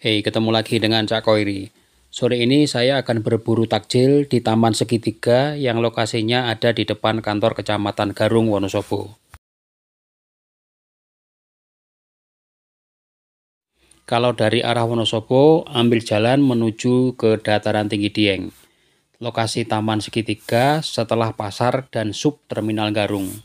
Hei, ketemu lagi dengan Cak Koiri. Sore ini saya akan berburu takjil di Taman Segitiga yang lokasinya ada di depan kantor Kecamatan Garung, Wonosobo. Kalau dari arah Wonosobo, ambil jalan menuju ke dataran tinggi Dieng. Lokasi Taman Segitiga setelah pasar dan sub terminal Garung.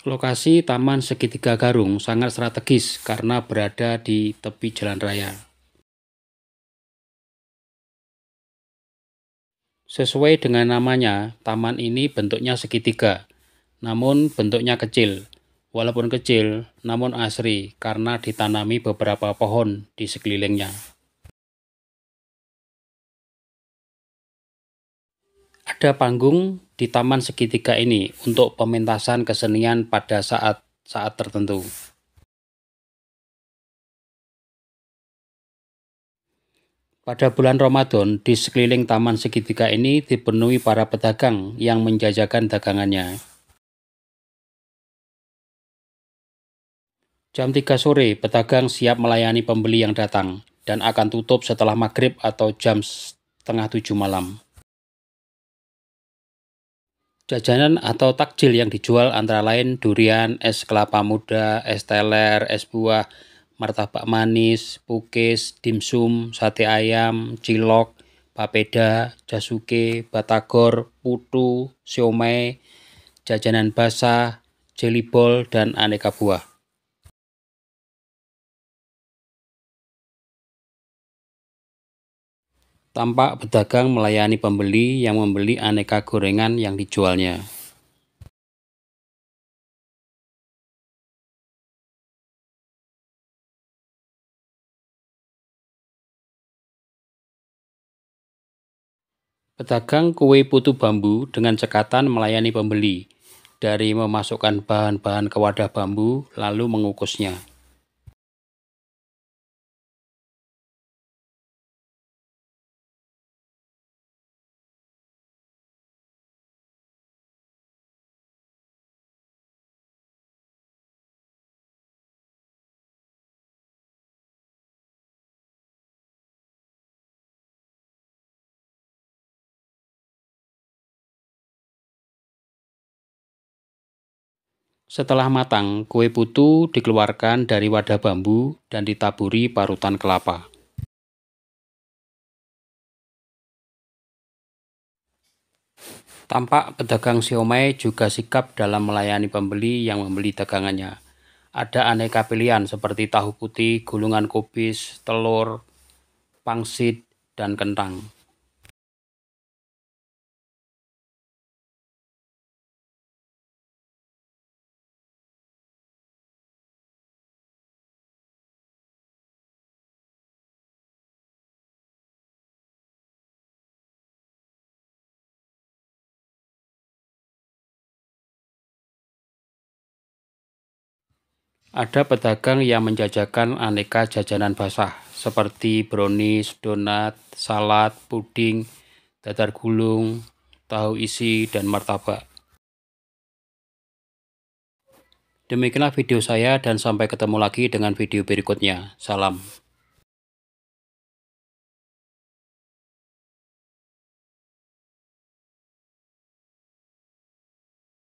Lokasi Taman Segitiga Garung sangat strategis karena berada di tepi jalan raya. Sesuai dengan namanya, taman ini bentuknya segitiga, namun bentuknya kecil. Walaupun kecil, namun asri karena ditanami beberapa pohon di sekelilingnya. Ada panggung di taman segitiga ini untuk pementasan kesenian pada saat-saat tertentu. Pada bulan Ramadan, di sekeliling taman segitiga ini dipenuhi para pedagang yang menjajakan dagangannya. Jam 3 sore, pedagang siap melayani pembeli yang datang dan akan tutup setelah maghrib atau jam setengah tujuh malam. Jajanan atau takjil yang dijual antara lain durian, es kelapa muda, es teler, es buah, martabak manis, pukis, dimsum, sate ayam, cilok, papeda, jasuke, batagor, putu, siomay, jajanan basah, jelly ball, dan aneka buah. Tampak pedagang melayani pembeli yang membeli aneka gorengan yang dijualnya. Pedagang kue putu bambu dengan cekatan melayani pembeli dari memasukkan bahan-bahan ke wadah bambu lalu mengukusnya. Setelah matang, kue putu dikeluarkan dari wadah bambu dan ditaburi parutan kelapa. Tampak pedagang siomay juga sikap dalam melayani pembeli yang membeli dagangannya. Ada aneka pilihan seperti tahu putih, gulungan kubis, telur, pangsit, dan kentang. Ada pedagang yang menjajakan aneka jajanan basah seperti brownies, donat, salad, puding, datar gulung, tahu isi, dan martabak. Demikianlah video saya dan sampai ketemu lagi dengan video berikutnya. Salam.